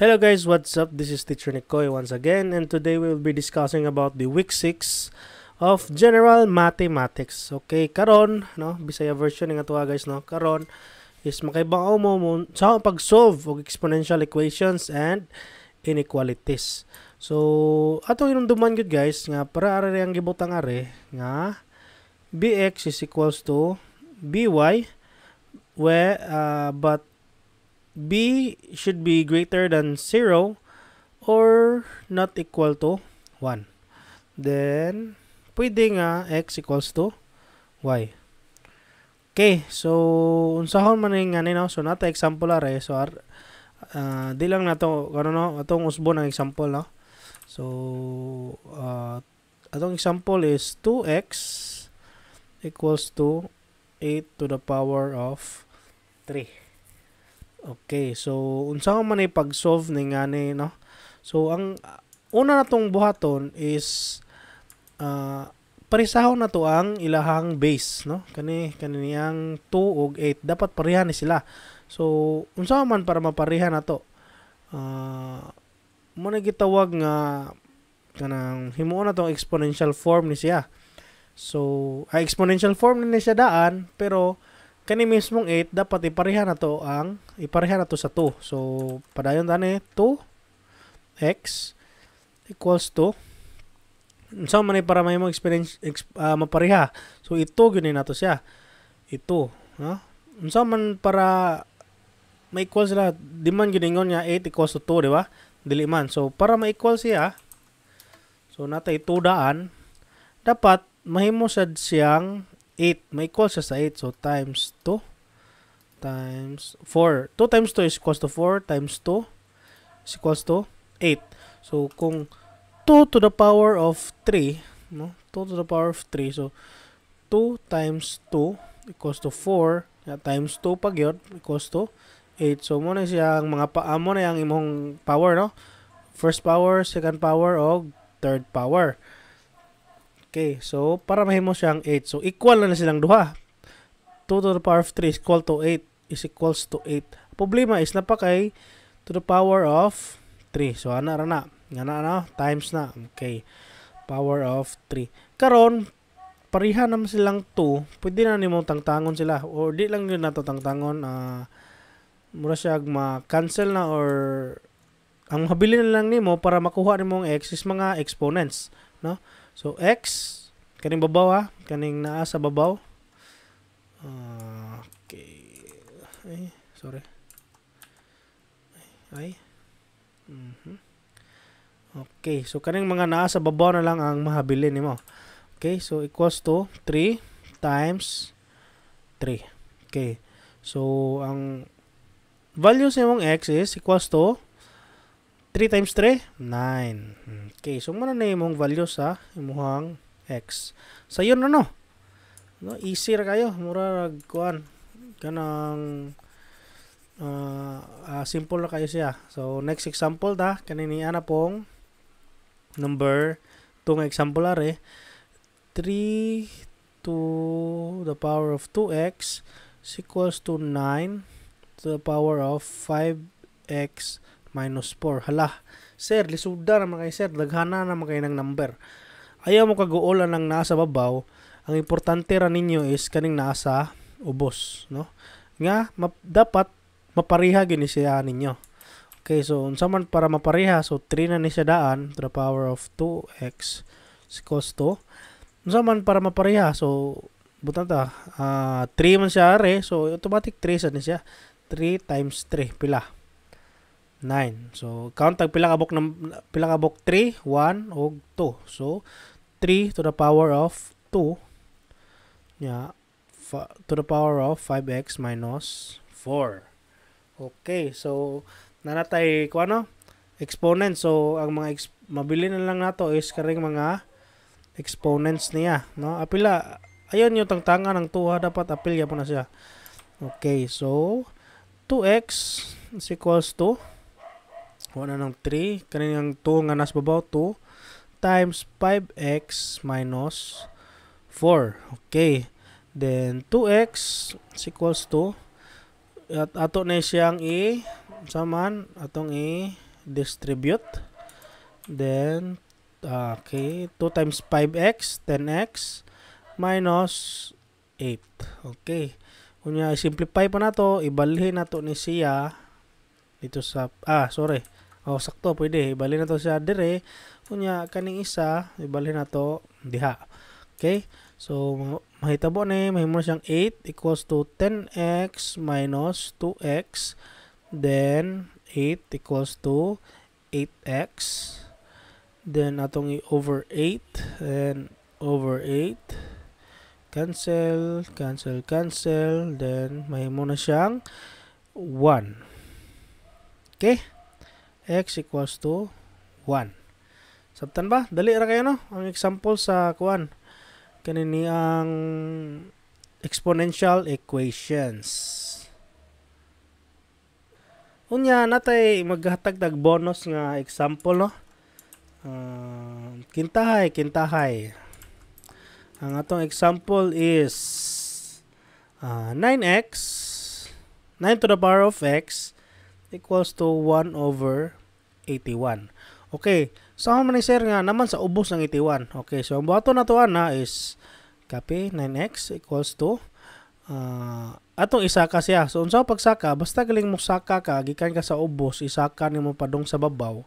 Hello guys, what's up? This is Teacher Nikoy once again and today we will be discussing about the week 6 of General Mathematics. Okay, karon no, Bisaya version nga atoa guys no. Karon is makaibaw mo mo sa pag-solve og exponential equations and inequalities. So, ato duman gud guys nga para ara ang gibutang are nga bx is equals to by where uh, but b should be greater than 0 or not equal to 1. Then, pwede nga x equals to y. Okay, so unsahon man ning ani no, so nato example are so ar, uh, di lang na nato karon no, atong usbon ang example no. So uh, atong example is 2x equals to 8 to the power of 3. Okay, so unsa man ay pag-solve ni nga ni no? So ang una natong buhaton is uh, ah, parisahon na to ang ilahang base no? Kani kaniyang 2 ug 8 dapat pareha ni sila. So unsa man para mapareha na to? Uh, mo gitawag nga kanang himuon na tong exponential form ni siya. So, ay exponential form ni siya daan pero kani mismong 8 dapat ipareha na to ang ipareha na to sa 2 so padayon tani 2 eh, x equals to unsa so, man para may mo experience exp, uh, ah, mapareha so ito gyud nato siya ito no unsa so, man para may equal sila di man gyud ingon nga 8 equals to 2 di ba dili man so para ma-equal siya so natay 2 daan dapat mahimo sad siyang 8. May equal sa 8. So, times 2 times 4. 2 times 2 is equals to 4 times 2 is equals to 8. So, kung 2 to the power of 3, no? 2 to the power of 3. So, 2 times 2 equals to 4 times 2 pag yun equals to 8. So, muna siya ang mga pa, ah, na yung imong power, no? First power, second power, o third power. Okay, so para mahimo siyang 8, so equal na na silang duha. 2 to the power of 3 is equal to 8 is equals to 8. Problema is napakay to the power of 3. So ana ra na, nga na na times na. Okay. Power of 3. Karon pareha naman silang 2, pwede na nimo tangtangon sila or di lang yun nato tangtangon uh, siya ma-cancel na or ang mabilin na lang nimo para makuha nimo ang x is mga exponents, no? So, X, kaning babaw ha, kaning naa sa babaw. Uh, okay. Ay, sorry. Ay. Mm -hmm. Okay, so kaning mga naa sa babaw na lang ang mahabilin nimo. Okay, so equals to 3 times 3. Okay. So, ang value sa imong x is equals to 3 times 3, 9. Okay, so muna na imong value sa imuhang x. So yun ano? No, easy ra kayo, mura rag kuan kanang uh, uh, simple ra kayo siya. So next example ta kanini ana pong number tong example are 3 to the power of 2x is equals to 9 to the power of 5x minus 4. Hala, sir, lisugda naman kayo, sir. Daghana naman kayo ng number. Ayaw mo kaguolan ng nasa babaw. Ang importante ra ninyo is kaning nasa ubos, no? Nga, map- dapat mapariha gini siya ninyo. Okay, so unsa man para mapariha, so 3 na ni siya daan to the power of 2x equals to. Unsa man para mapariha, so butanta, ta, uh, ah, 3 man siya are, so automatic 3 sa ni siya. 3 times 3, pila? 9. So count tag pila ka book ng pila ka book 3, 1 og 2. So 3 to the power of 2 nya yeah, to the power of 5x minus 4. Okay, so nanatay ko ano exponent. So ang mga ex mabili na lang nato is karing mga exponents niya, no? Apila ah, ayon yung tangtanga ng 2 ha, dapat apilya po na siya. Okay, so 2x is equals to 1 ng 3. Kaniyang 2 nga nas babaw 2 times 5x minus 4. Okay. Then 2x is equals to at ato na siyang i saman atong i distribute. Then okay, 2 times 5x 10x minus 8. Okay. Kunya simplify pa nato, ibalhin nato ni siya dito sa ah sorry oh sakto pwede ibali na to sa dire kunya kaning isa ibali na to diha okay so mahitabo ni mahimo siyang 8 equals to 10x minus 2x then 8 equals to 8x then atong i over 8 and over 8 cancel cancel cancel then mahimo na siyang 1 Okay? X equals to 1. Sabtan ba? Dali ra kayo no? Ang example sa kuan kanini ang exponential equations. Unya natay maghatag tag bonus nga example no. Uh, kintahay, kintahay. Ang atong example is uh, 9x 9 to the power of x equals to 1 over 81. Okay, so how many share nga naman sa ubos ng 81? Okay, so ang buhaton na to ana is copy 9x equals to uh, atong isaka siya. So unsa pagsaka, basta galing mo saka ka gikan ka sa ubos, isaka nimo padong sa babaw.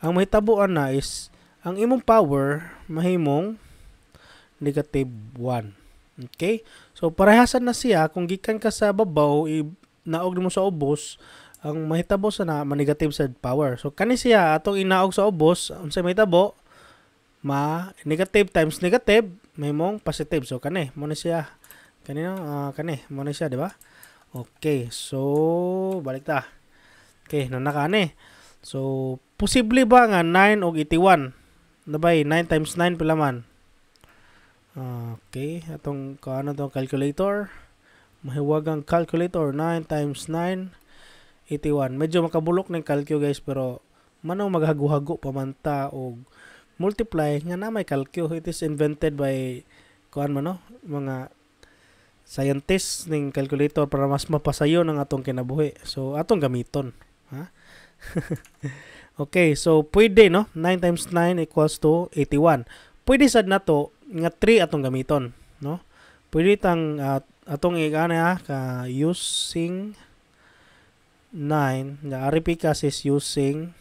Ang mahitabuan na is ang imong power mahimong negative 1. Okay? So parehasan na siya kung gikan ka sa babaw naog mo sa ubos, ang mahitabo sa na negative sad power. So kani siya atong inaog sa ubos unsay mahitabo ma negative times negative mahimong positive. So kani mo na siya kani no uh, kani mo na siya di ba? Okay, so balik ta. Okay, no na kani. So posible ba nga 9 og 81? Nabay 9 times 9 pila man. okay, atong kaano to calculator. Mahiwagang calculator 9 times 9 81. Medyo makabulok ng kalkyo guys pero manaw maghago-hago pamanta o multiply nga na may kalkyo. It is invented by kuan man no? mga scientists ning calculator para mas mapasayon ang atong kinabuhi. So atong gamiton, ha? okay, so pwede no 9 times 9 equals to 81. Pwede sad na to nga 3 atong gamiton, no? Pwede tang uh, atong igana ah, ka using 9. The RP is using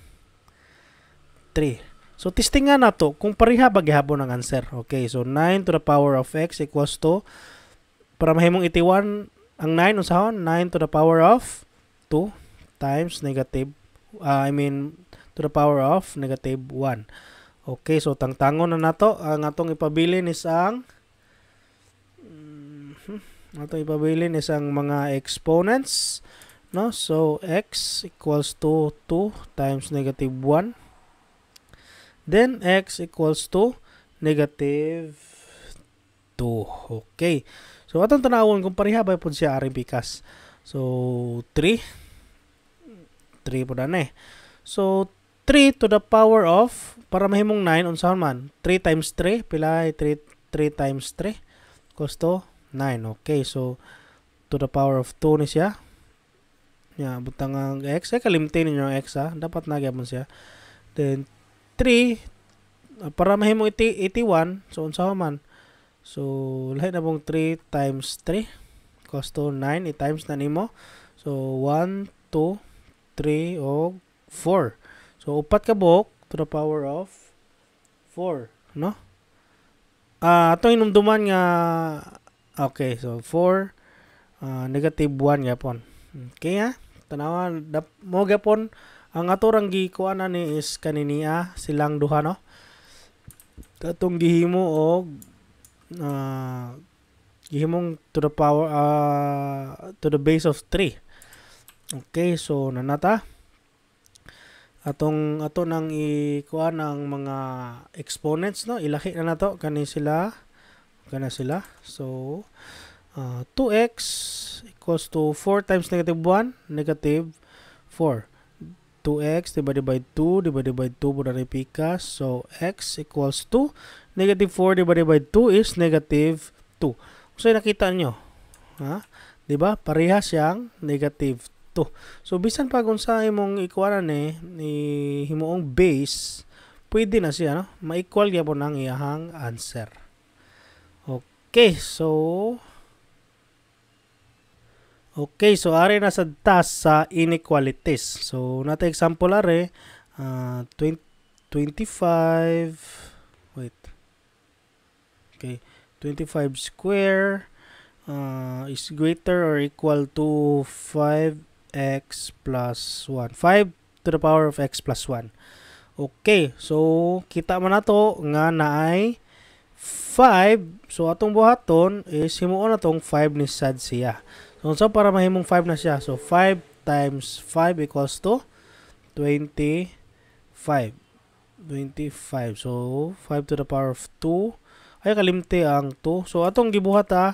3. So, testing nga na to kung pariha ba gihapon ang answer. Okay, so 9 to the power of x equals to, para mahimong itiwan ang 9, unsahon? 9 to the power of 2 times negative, uh, I mean, to the power of negative 1. Okay, so tangtangon na nato. Ang atong ipabilin is ang mm, atong ipabilin is ang mga exponents. No? So, x equals to 2 times negative 1. Then, x equals to negative 2. Okay. So, atong tanawon kung parihabay po siya aring pikas. So, 3. 3 po na eh. So, 3 to the power of, para mahimong 9, unsa man, 3 times 3, pila 3, 3 times 3, equals to 9. Okay, so, to the power of 2 ni siya niya butang ang X ay kalimtin ninyo ang X ha dapat nagyapon siya then 3 uh, ah, para mahimo iti 81 so unsa man so lahi na pong 3 times 3 cos 2 9 i times na nimo so 1 2 3 og 4 so upat ka buhok to the power of 4 no ah uh, atong inumduman nga okay so 4 uh, ah, negative 1 gapon okay ha tanawa dap, mo gapon ang aturang gikuan ani is kaniniya ah, silang duha no katong gihimo og uh, gihimong to the power uh, to the base of 3 okay so nanata atong ato nang ikuan ng mga exponents no ilahi na nato kani sila kana sila so uh, ah, 2x equals to 4 times negative 1, negative 4. 2x divided by 2 divided by 2 muna ni pika. So, x equals to negative 4 divided by 2 is negative 2. So, nakita nyo. Ha? Diba? Pareha siyang negative 2. So, bisan pa kung sa imong ikuwanan eh, ni himuong base, pwede na siya, no? Ma-equal niya po ng iyahang answer. Okay, so, Okay, so are na sa taas sa inequalities. So nata example are uh, 20, 25 wait. Okay, 25 square uh, is greater or equal to 5x plus 1. 5 to the power of x plus 1. Okay, so kita man nato nga naay 5. So atong buhaton is himuon natong 5 ni sad siya. So, so para mahimong 5 na siya. So, 5 times 5 equals to 25. 25. So, 5 to the power of 2. Ay, kalimte ang 2. So, atong gibuhat ha, ah.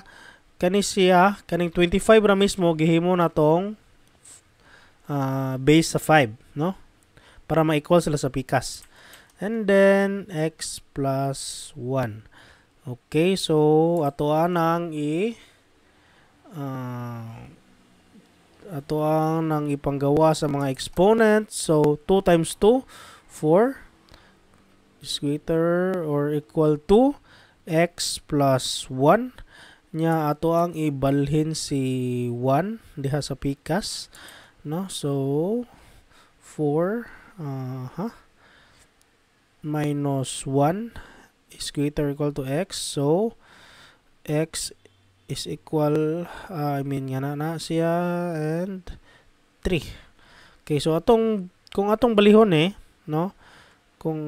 kani siya, kaning 25 ra mismo, gihimo na tong uh, base sa 5, no? Para ma-equal sila sa pikas. And then, x plus 1. Okay, so, ato anang i- Uh, ato ang nang ipanggawa sa mga exponent. So, 2 times 2, 4 is greater or equal to x plus 1 nya ato ang ibalhin si 1 diha sa pikas no so 4 uh -huh, minus 1 is greater or equal to x so x is equal uh, I mean nga na, na siya and 3. Okay, so atong kung atong balihon eh, no? Kung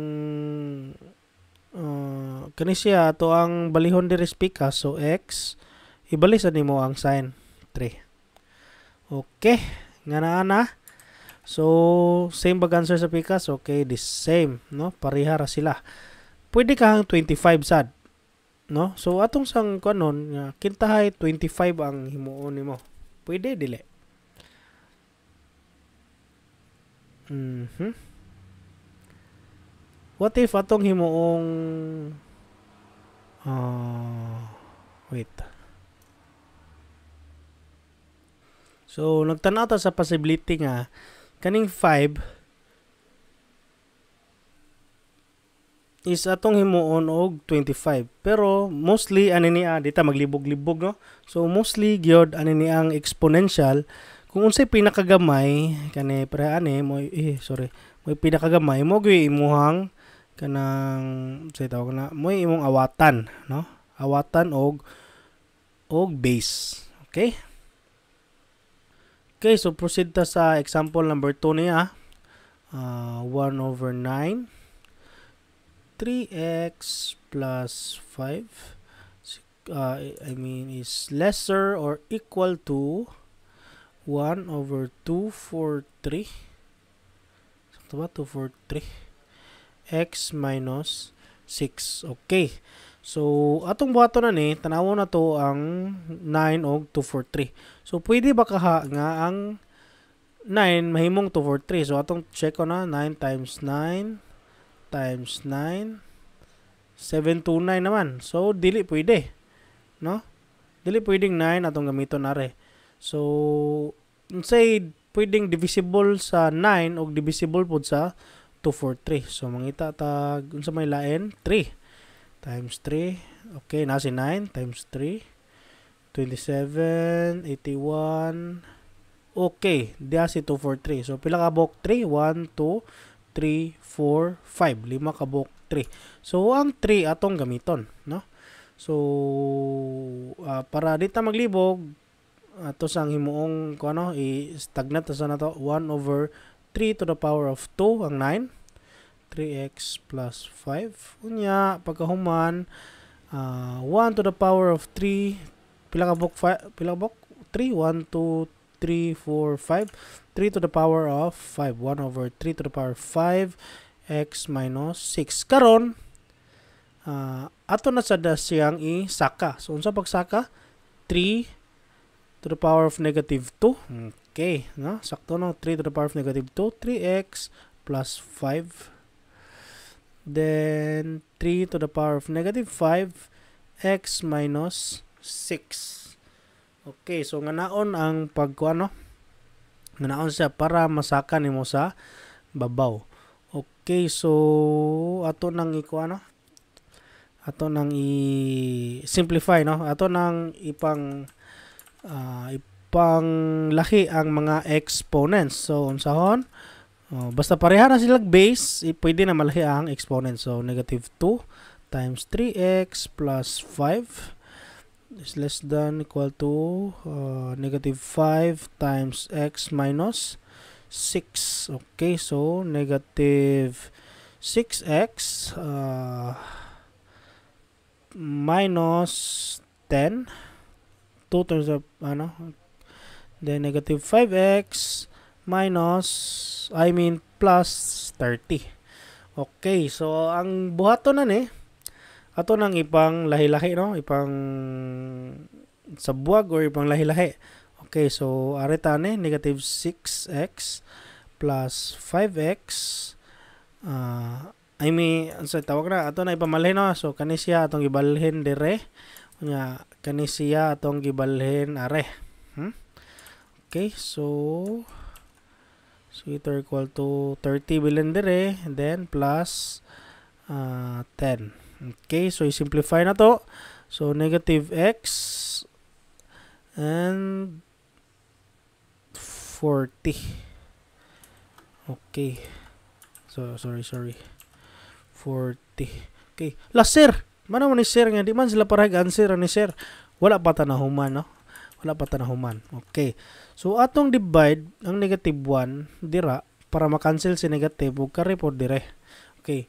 uh, kani siya to ang balihon diri pika so x ibalik nimo ang sign 3. Okay, nga na na. So same bag answer sa Picas? okay, the same, no? Pareha ra sila. Pwede ka kahang 25 sad no so atong sang kanon nga kintahay 25 ang himuon nimo pwede dili mhm what if atong himuong uh, wait so nagtanaw ta sa possibility nga kaning 5 is atong himuon og 25 pero mostly ani niya dita maglibog-libog no so mostly gyud ani niya ang exponential kung unsay pinakagamay kani pre ani mo eh, sorry mo pinakagamay mo gyud imuhang kanang say tawag na mo imong awatan no awatan og og base okay okay so proceed ta sa example number 2 niya uh, ah, 1 over 9 3x plus 5 uh, I mean is lesser or equal to 1 over 2 4 3 sakto 2 4 3 x minus 6 okay so atong buhaton na ni tanawo na to ang 9 og 2 4 3 so pwede ba kaha nga ang 9 mahimong 2 4 3 so atong check ko na 9 times 9 times 9. 729 naman. So, dili pwede. No? Dili pwedeng 9 atong gamiton nare. So, say, pwedeng divisible sa 9 o divisible pud sa 243. So, mangita tag, unsa may lain? 3 times 3. Okay, na si 9 times 3. 27, 81. Okay, dia si 243. So, pila ka book? 3? 1, 2, 3, 4, 5. Lima kabok 3. So, ang 3 atong gamiton. No? So, uh, para dita maglibog, ato sa ang himuong ko ano, i-stagnant sa to, 1 over 3 to the power of 2 ang 9. 3x plus 5. Unya, pagkahuman, uh, ah, 1 to the power of 3, pila kabok, bok, pila kabok? 3, 1, 2, 3, 4, 5. 3 to the power of 5. 1 over 3 to the power of 5 x minus 6. Karon, uh, ato na sa siyang i-saka. So, unsa pagsaka? 3 to the power of negative 2. Okay. No? Sakto no? 3 to the power of negative 2. 3x plus 5. Then, 3 to the power of negative 5 x minus 6. Okay, so nga naon ang pagkuano? Nga naon siya para masakan nimo sa babaw. Okay, so ato nang ikuano? Ato nang i simplify no. Ato nang ipang uh, ipang lahi ang mga exponents. So unsahon? Oh, basta pareha na sila base, eh, pwede na malahi ang exponent. So negative 2 times 3x plus 5 is less than equal to uh, negative 5 times x minus 6 okay so negative 6x uh, minus 10 2 times of ano then negative 5x minus I mean plus 30 okay so ang buhaton na eh, ato nang ipang lahi-lahi no ipang sa buwag or ipang lahi-lahi okay so ari tani negative 6x plus 5x uh, ah, I mean sa tawag na ato na ipamalhin no so kanisya atong gibalhin dire nga kanisya atong gibalhin are hmm? okay so So ito equal to 30 billion dire, then plus uh, ah, 10. Okay, so i-simplify na to. So negative x and 40. Okay. So sorry, sorry. 40. Okay, last sir. Mana man ni sir nga di man sila parang answer ni sir. Wala pa tanahuman, no? Wala pa tanahuman. Okay. So atong divide ang negative 1 dira para makancel si negative ug kare po dire. Okay.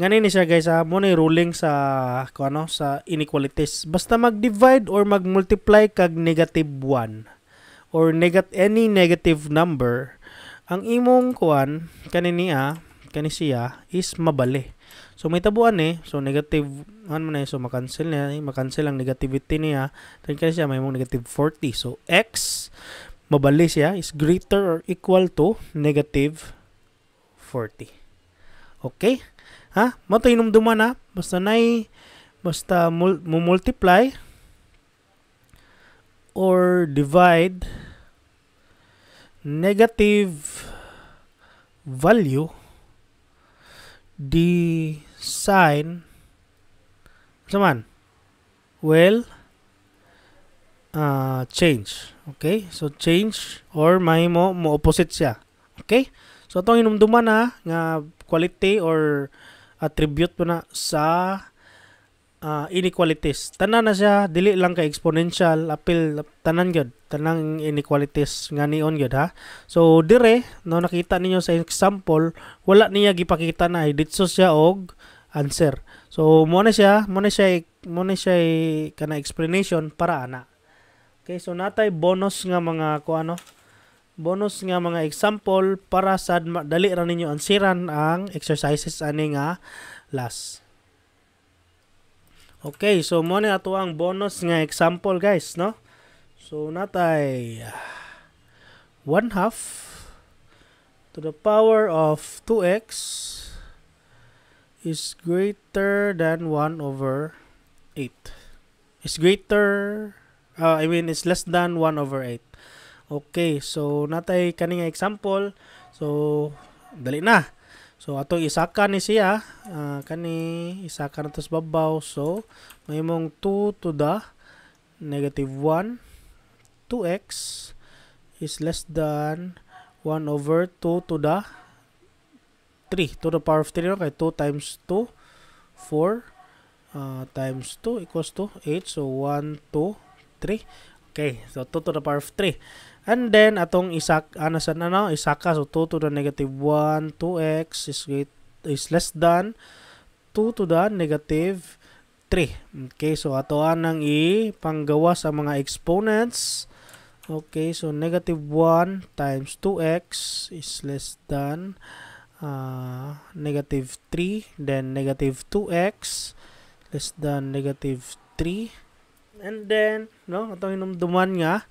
Ngani ni siya guys, ha, ah, mo ni ruling sa ko ano sa inequalities. Basta mag-divide or mag-multiply kag negative 1 or negat any negative number, ang imong kuan kanini niya, ah, kani siya is mabali. So may tabuan eh. So negative ano man eh. So makancel niya. Eh. Makancel ang negativity niya. Then kasi siya may mong negative 40. So x mabali siya is greater or equal to negative 40. Okay? Ha? Matay nung duman ha. Basta nay basta mul- multiply or divide negative value the sign saman well uh, ah, change okay so change or may mo, mo opposite siya okay so itong inumduman na nga quality or attribute po na sa uh, inequalities. Tanan na siya, dili lang kay exponential, appeal, tanan gyud tanang inequalities nga nion gyud ha. So dire, no nakita ninyo sa example, wala niya gipakita na eh, dito siya og answer. So mo na siya, mo siya, mo siya eh, kana explanation para ana. Okay, so natay bonus nga mga ko ano, bonus nga mga example para sad dali ra ninyo ansiran ang exercises ani nga last. Okay, so mo ni ato ang bonus nga example guys, no? So natay 1 ah, half to the power of 2x is greater than 1 over 8. Is greater, uh, I mean, it's less than 1 over 8. Okay, so natay kani nga example. So dali na. So ato isaka ni siya uh, kani isaka natos babaw. So may mong 2 to the negative 1 2x is less than 1 over 2 to the 3 to the power of 3 okay 2 times 2 4 uh, times 2 equals to 8 so 1 2 3 Okay, so 2 to the power of 3. And then, atong isak, ano sa, ano, isaka, so 2 to the negative 1, 2x is, is less than 2 to the negative 3. Okay, so atoan ang ipanggawa sa mga exponents. Okay, so negative 1 times 2x is less than uh, negative 3. Then negative 2x less than negative 3. And then, no, atong hinumduman nga,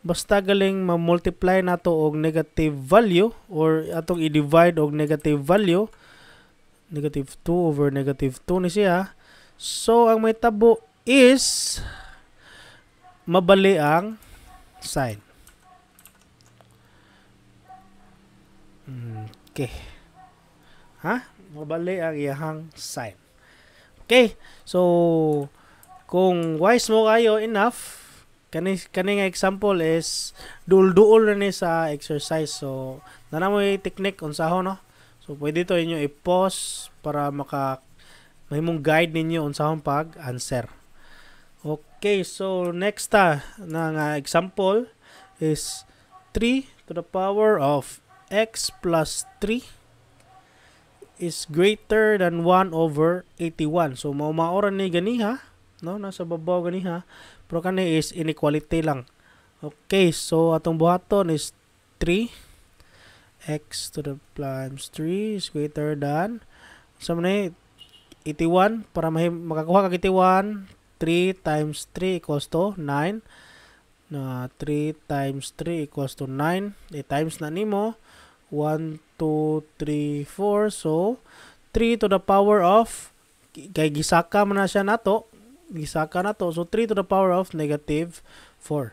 basta galing ma-multiply nato og negative value or atong i-divide og negative value, negative 2 over negative 2 ni siya. So, ang may tabo is mabali ang sign. Okay. Ha? Mabali ang iyahang sign. Okay. So, kung wise mo kayo enough kani kani nga example is duol-duol na ni sa exercise so nana mo technique unsaho no so pwede to inyo i-pause para maka may mong guide ninyo unsahon pag answer okay so next ta ah, na nga example is 3 to the power of x plus 3 is greater than 1 over 81 so mao maoran ni ganiha no nasa babaw gani ha pero kani is inequality lang okay so atong buhaton is 3 x to the times 3 is greater than so, man 81 para mahim makakuha kag 81 3 times 3 equals to 9 na 3 times 3 equals to 9 8 eh, times na nimo 1 2 3 4 so 3 to the power of kay gisaka man na siya nato gisaka na to. So 3 to the power of negative 4.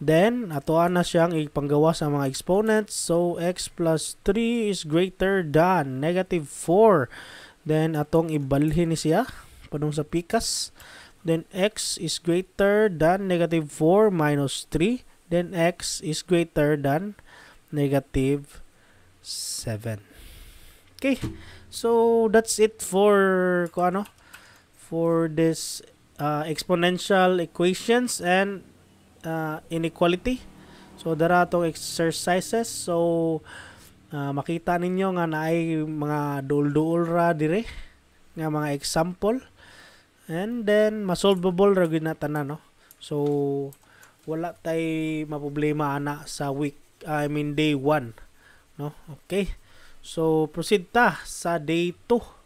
Then, atoan na siyang ipanggawa sa mga exponents. So, x plus 3 is greater than negative 4. Then, atong ibalhin ni siya. Panong sa pikas. Then, x is greater than negative 4 minus 3. Then, x is greater than negative 7. Okay. So, that's it for, ko ano, for this uh, exponential equations and uh, inequality. So dara tong exercises. So uh, makita ninyo nga naay mga duol-duol ra dire nga mga example. And then masolvable ra gyud tanan no. So wala tay maproblema ana sa week I mean day 1 no. Okay. So proceed ta sa day 2.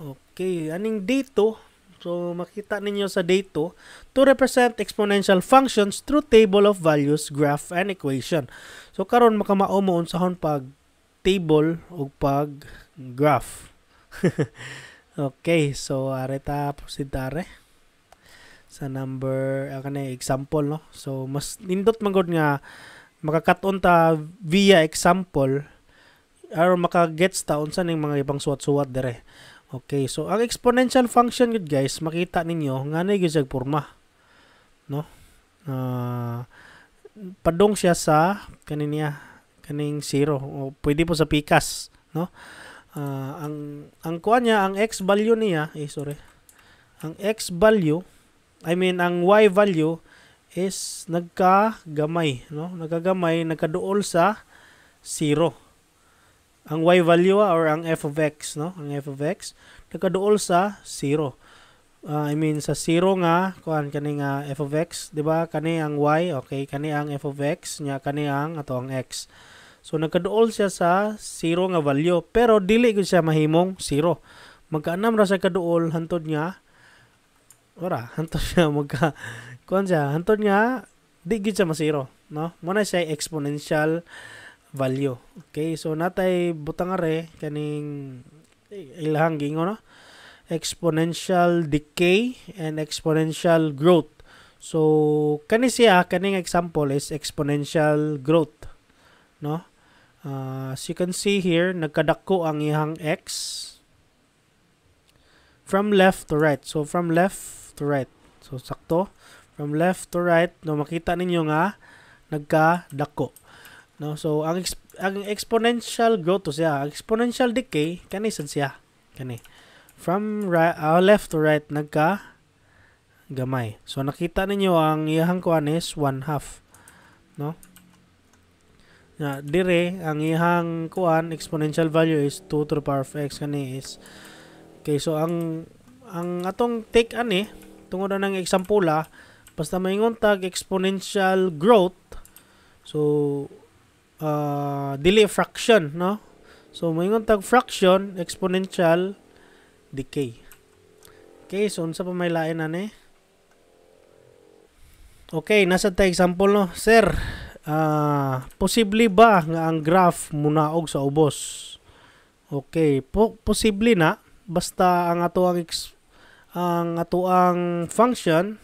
Okay. Okay, aning dito, so makita ninyo sa dito, to represent exponential functions through table of values, graph, and equation. So karon makamao mo unsahon pag table o pag graph. okay, so areta proceed sa number uh, example no. So mas nindot man nga makakaton ta via example or makagets ta unsa ning mga ibang suwat-suwat dire. Okay, so ang exponential function gud guys, makita ninyo nganay gyud porma. No? Uh, padong siya sa kaniniya kaning 0 o pwede po sa pikas, no? Uh, ang ang kuha niya, ang x value niya, eh sorry. Ang x value, I mean ang y value is nagkagamay, no? Nagkagamay, nagkaduol sa 0 ang y value ah, or ang f of x, no? Ang f of x nagkaduol sa 0. Uh, ah, I mean sa 0 nga kuan kani nga f of x, di ba? Kani ang y, okay, kani ang f of x nya kani ang ato ang x. So nagkaduol siya sa 0 nga value pero dili gud siya mahimong 0. Magkaanam ra siya kaduol hantod nga ora hantod siya magka kuan siya hantod nga di gid siya 0 no? Mo na siya exponential value. Okay, so natay butang kaning ilahang gingon no? exponential decay and exponential growth. So kani siya kaning example is exponential growth, no? Uh, as you can see here, nagkadako ang ihang x from left to right. So from left to right. So sakto from left to right no makita ninyo nga nagkadako. No, so ang ex- ang exponential growth to siya, exponential decay kani sad siya. Kani. From right, uh, left to right nagka gamay. So nakita ninyo ang iyang kuan is 1 half. No? Na dire ang iyang kuan exponential value is 2 to the power of x kani is Okay, so ang ang atong take ani tungod na example eksample ah, basta may tag exponential growth So, uh, ah, dili fraction no so moingon tag fraction exponential decay okay so unsa pa may lain ani okay nasa ta example no sir uh, posible ba nga ang graph munaog sa ubos okay po posible na basta ang ato ang ex ang ato function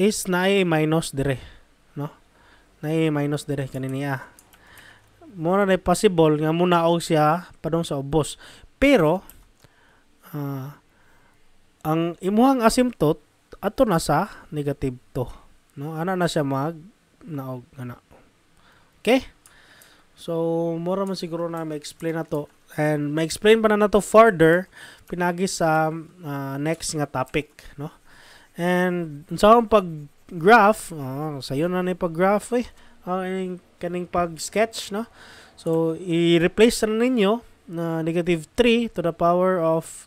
is na ay minus dire nay minus dire kani niya ah. mura na possible nga muna og siya padung sa ubos pero uh, ang imuhang asymptote ato na sa negative 2 no ana na siya mag naog ana okay so mura man siguro na ma-explain na to and ma-explain pa na to further pinagi sa uh, next nga topic no and sa so, pag graph, uh, ah, sayo na ni pag-graph eh, uh, ah, kaning, kaning pag-sketch, no? So, i-replace na ninyo na negative 3 to the power of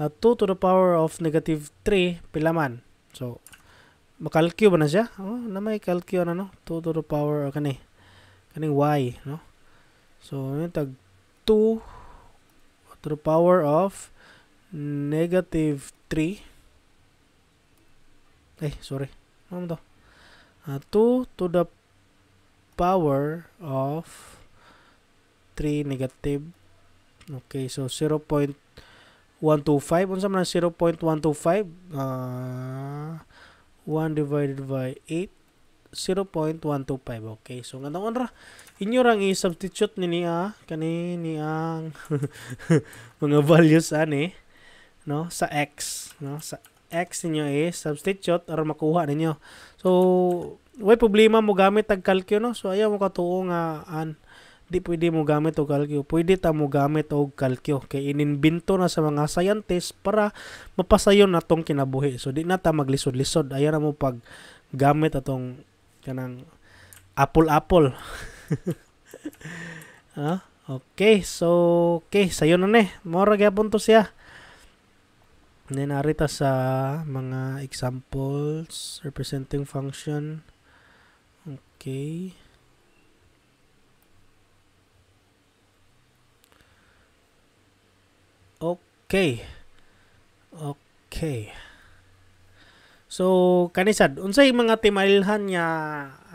uh, ah, 2 to the power of negative 3 pilaman. So, makalkyo ba na siya? Oh, na may kalkyo na, no? 2 to the power, uh, kani, kaning y, no? So, yun, tag 2 to the power of negative 3. Eh, sorry. ano to? Uh, 2 to the power of 3 negative. Okay, so 0.125 unsa man 0.125? Uh, 1 divided by 8 0.125 okay so nga ra inyo rang i-substitute ni niya ah, kani ang mga values ani ah, no sa x no sa x ninyo is substitute or makuha ninyo. So, way problema mo gamit tag kalkyo no. So ayaw mo katuo nga an di pwede mo gamit og kalkyo. Pwede ta mo gamit og kalkyo kay ininbento na sa mga scientist para mapasayon natong kinabuhi. So di na ta maglisod-lisod. Ayaw na mo pag gamit atong kanang apple-apple. ah, okay, so okay, sayon na ni. Mora gyapon to siya. Then, narita sa mga examples representing function. Okay. Okay. Okay. So, kanisad, unsay mga timailhan niya uh,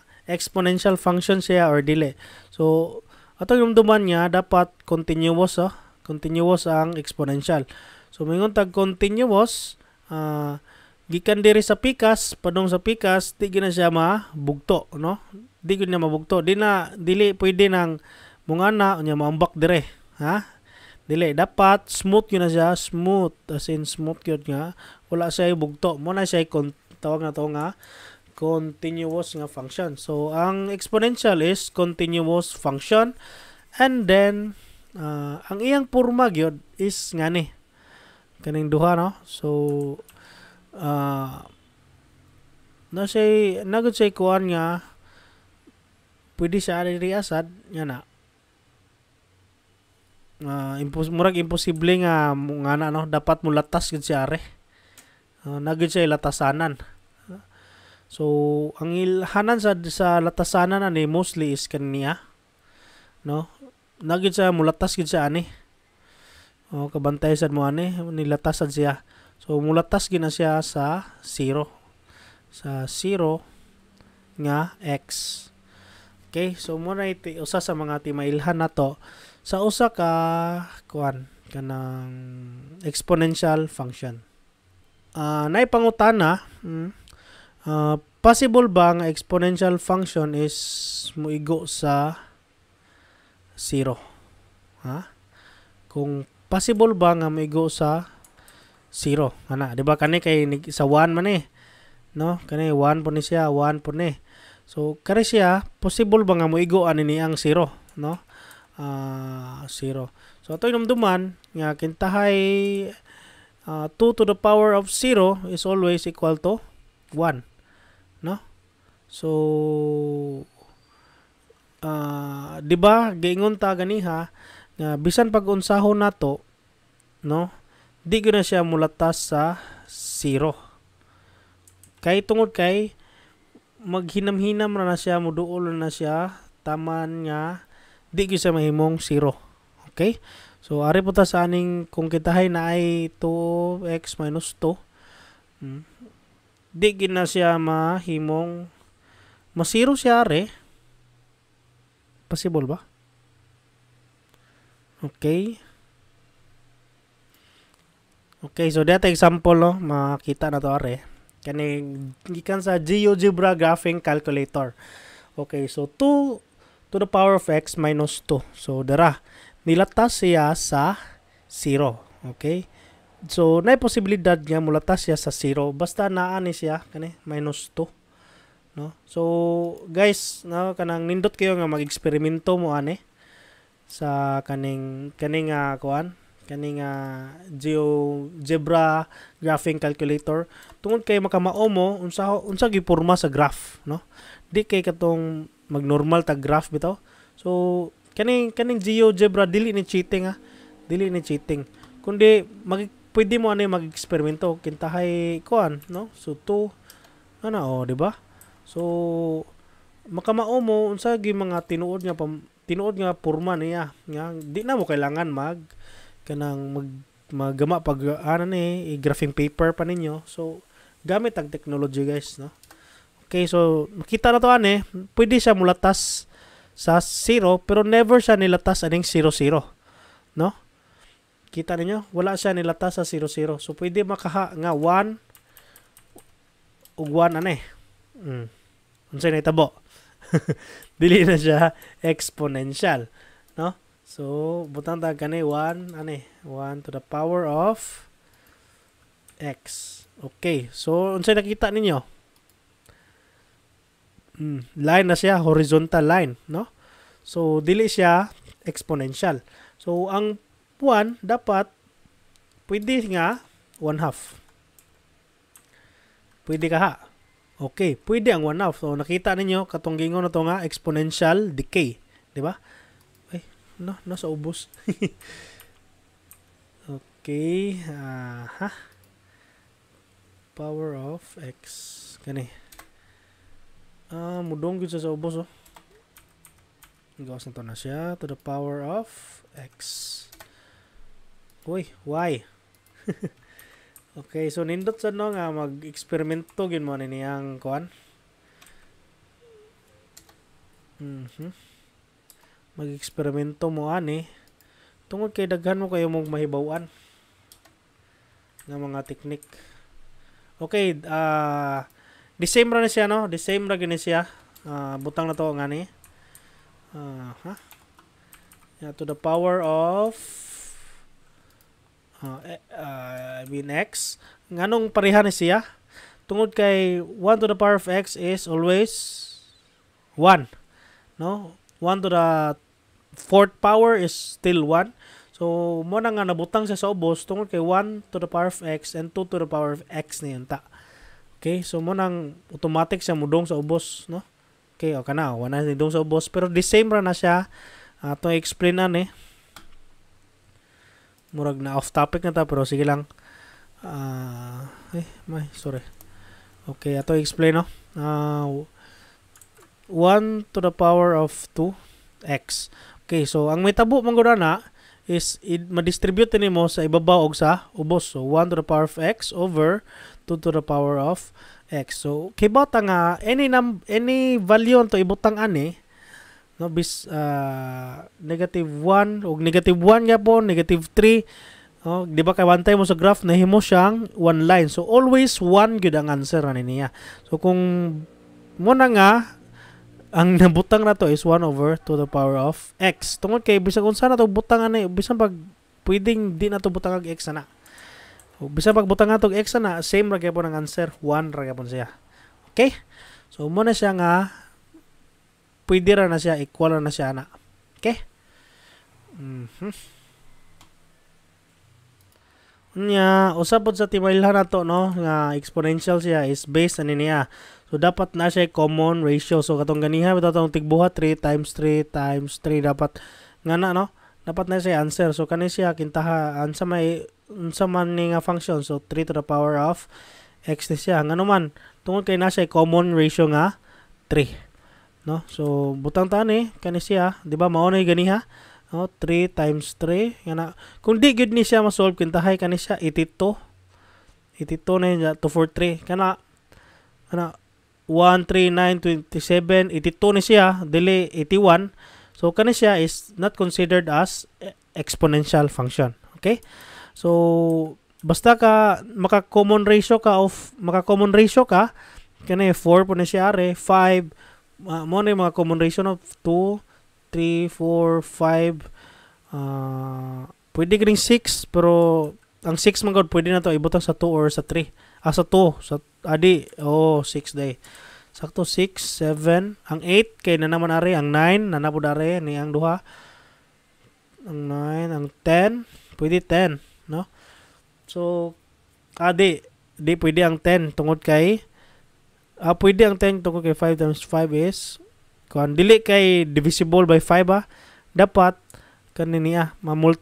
ah, exponential function siya or dili. So, ato yung duman niya dapat continuous oh, continuous ang exponential. So minguntag continuous uh, gikan diri sa pikas, padung sa pikas di gina siya mabugto, no? Di gud niya mabugto. Di na dili pwede nang mungana unya maambak dire, ha? Dili dapat smooth yun na siya, smooth as in smooth gyud nga. Wala siya bugto. Mo na siya tawag na to nga continuous nga function. So, ang exponential is continuous function and then uh, ang iyang porma gyud is nga ni kaning duha no so uh, na say nagud say kuan nga pwede siya ari asad nya na uh, impos murag imposible nga nga na no dapat mo latas gid si are uh, ah, nagid latasanan so ang ilhanan sa sa latasanan ani mostly is kaniya no nagid siya mulatas gid sa ani o, kabantay sad mo ani nilatas siya. So mulatas gid siya sa 0. Sa 0 nga x. Okay, so mo na iti usa sa mga timailhan to. sa usa ka kuan kanang exponential function. Uh, naipangutana, mm, uh, possible ba nga exponential function is muigo sa 0? Ha? Kung Possible ba nga may go sa 0? Ana, di ba kani kay sa 1 man eh. No? Kani 1 po ni siya, 1 po ni. So, kare siya, possible ba nga mo igo ani ni ang 0, no? Uh, ah, 0. So, ito inumduman nga kintahay uh, ah, 2 to the power of 0 is always equal to 1. No? So, uh, di ba, gaingon ta ganiha, nga bisan pag unsahon nato no di gyud na siya mulatas sa zero kay tungod kay maghinam-hinam na, na siya muduol na siya taman nga di gyud siya mahimong zero okay so ari po ta sa aning kung kitahay na ay 2x minus 2 hmm, di gina na siya mahimong masiro siya re possible ba Okay. Okay, so data example no, oh, makita na to are. Kani gikan sa GeoGebra graphing calculator. Okay, so 2 to the power of x minus 2. So dira nilatas siya sa 0. Okay? So na posibilidad niya mulatas siya sa 0 basta naani siya kani minus 2. No? So guys, no kanang nindot kayo nga mag-eksperimento mo ani sa kaning kaning uh, ah, kuan kaning uh, geo Gebra graphing calculator tungod kay makamao mo unsa unsa giporma sa graph no di kay katong magnormal ta graph bitaw so kaning kaning GeoGebra dili ni cheating ha ah. dili ni cheating kundi mag pwede mo ano mag-eksperimento kintahay kuan no so to ano oh di ba so makamao mo unsa gi mga tinuod nga pam, tinuod nga purma niya nga di na mo kailangan mag kanang mag magama pag ano ni eh, graphing paper pa ninyo. So gamit ang technology guys no. Okay, so makita na to ane, pwede siya mulatas sa 0 pero never siya nilatas aning 00 no. Kita niyo, wala siya nilatas sa 00. So pwede makaha nga 1 ug 1 ane. Mm. unsay na itabo? dili na siya exponential no so butang ta kani 1 ani 1 to the power of x okay so unsay nakita ninyo mm, line na siya horizontal line no so dili siya exponential so ang 1 dapat pwede nga 1 half pwede ka ha Okay, pwede ang one half. So, nakita ninyo, katong gingon na to nga, exponential decay. Di ba? Ay, no, no, sa ubos. okay, aha. Power of x. Kani. Ah, mudong yun sa ubos, oh. Gawas na to na siya. To the power of x. Uy, why? Okay, so nindot sa no nga mag-eksperimento gin mo ni niyang kuan. Mhm. mag-eksperimento mo ani tungod kay daghan mo kayo mong mahibawan ng mga teknik. Okay, ah uh, the same ra ni siya no, the same ra gini siya. Uh, butang na to nga ni. Uh, ha? Huh? Yeah, to the power of uh, uh, I mean x nganong pareha ni siya tungod kay 1 to the power of x is always 1 no 1 to the fourth power is still 1 so mo na nga nabutang siya sa ubos tungod kay 1 to the power of x and 2 to the power of x ni unta okay so mo nang automatic siya mudong sa ubos no okay okay na wala ni dong sa ubos pero the same ra na siya atong ah, uh, explain na ni eh murag na off topic na ta pero sige lang uh, eh may sorry okay ato explain no uh, ah, 1 to the power of 2 x okay so ang mitabo man gud na is ma-distribute nimo sa ibabaw og sa ubos so 1 to the power of x over 2 to the power of x so kay nga any num any value to ibutang ani no bis uh, negative 1 ug negative 1 nga po negative 3 Oh, di ba kay one time mo sa graph nahimo siyang one line. So always one gyud ang answer ani niya. So kung mo na nga ang nabutang na to is 1 over to the power of x. Tungod kay bisan unsa na to butang ani, bisan pag pwedeng di na to butang og x na. O bisan pag butang atog x na, same ra gyapon ang answer, 1 ra gyapon siya. Okay? So mo na siya nga pwede ra na siya, equal na siya mhm. na. Okay? Mm-hmm. Nya, usapod sa timailhan to, no, nga exponential siya is based ani niya. So dapat na siya common ratio. So katong ganiha bitaw tong tigbuhat 3 times 3 times 3 dapat nga na no. Dapat na siya answer. So kani siya kintaha ansa may unsa man ni nga function. So 3 to the power of x ni siya. Nga naman tungod kay na siya common ratio nga 3 no so butang tani kani siya di ba mao na ganiha no 3 times 3 nga kung di gud ni siya ma-solve kintahay kani siya 82 82 na niya 243 kana kana 13927 82 ni siya dili 81 so kani siya is not considered as exponential function okay so basta ka maka common ratio ka of maka common ratio ka kani 4 po na siya are 5 uh, mo na yung mga common ratio no 2 3 4 5 uh, pwede ka 6 pero ang 6 man god pwede na to ibutang sa 2 or sa 3 ah sa 2 sa adi ah, oh 6 day sakto 6 7 ang 8 kay na naman ari ang 9 na napod ari ni ang duha ang 9 ang 10 pwede 10 no so adi ah, di pwede ang 10 tungod kay Ah, pwede ang 10 tungkol kay 5 times 5 is kung dili kay divisible by 5 ba ah. dapat kanini ah mamult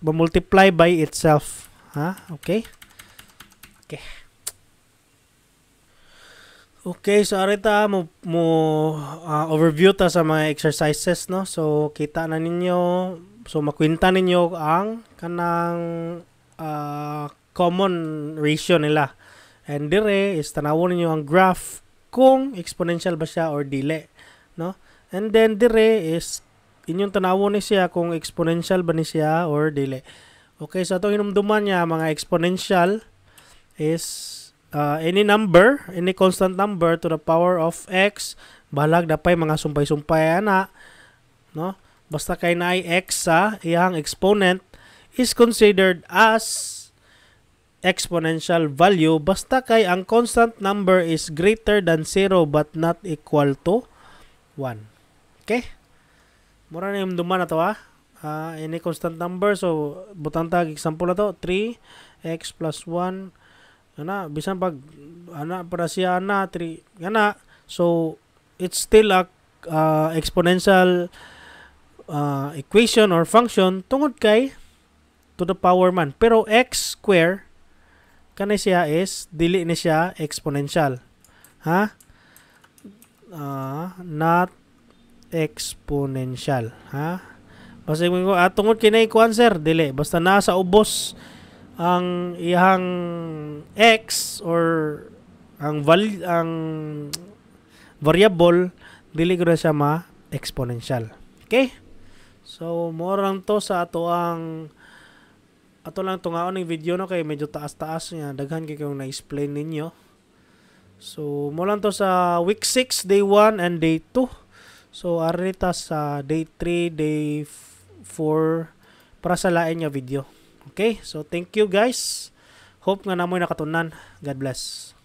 multiply by itself ha okay okay Okay, so arita mo, mo uh, overview ta sa mga exercises no. So kita na ninyo so makwenta ninyo ang kanang uh, common ratio nila. And dire is tanawon niyo ang graph kung exponential ba siya or dili, no? And then dire is inyong tanawon ni siya kung exponential ba ni siya or dili. Okay, so atong hinumduman niya mga exponential is uh, any number, any constant number to the power of x balag dapay mga sumpay-sumpay ana no basta kay na x sa iyang exponent is considered as exponential value basta kay ang constant number is greater than 0 but not equal to 1. Okay? Mura na yung duman na to ha. Uh, any constant number so butang tag example na to 3x plus 1 ana bisan pag ana para siya ana 3 ana so it's still a uh, exponential uh, equation or function tungod kay to the power man pero x square kanay siya is dili ni siya exponential ha uh, not exponential ha basta ko at tungod kinay kuan sir dili basta nasa ubos ang iyang x or ang val ang variable dili ko na siya ma exponential okay so mo to sa ato ang ato lang tungaon ng video no kay medyo taas-taas niya daghan kay kung na-explain ninyo so mo lang to sa week 6 day 1 and day 2 so arita sa day 3 day 4 para sa lain nga video okay so thank you guys hope nga namoy nakatunan god bless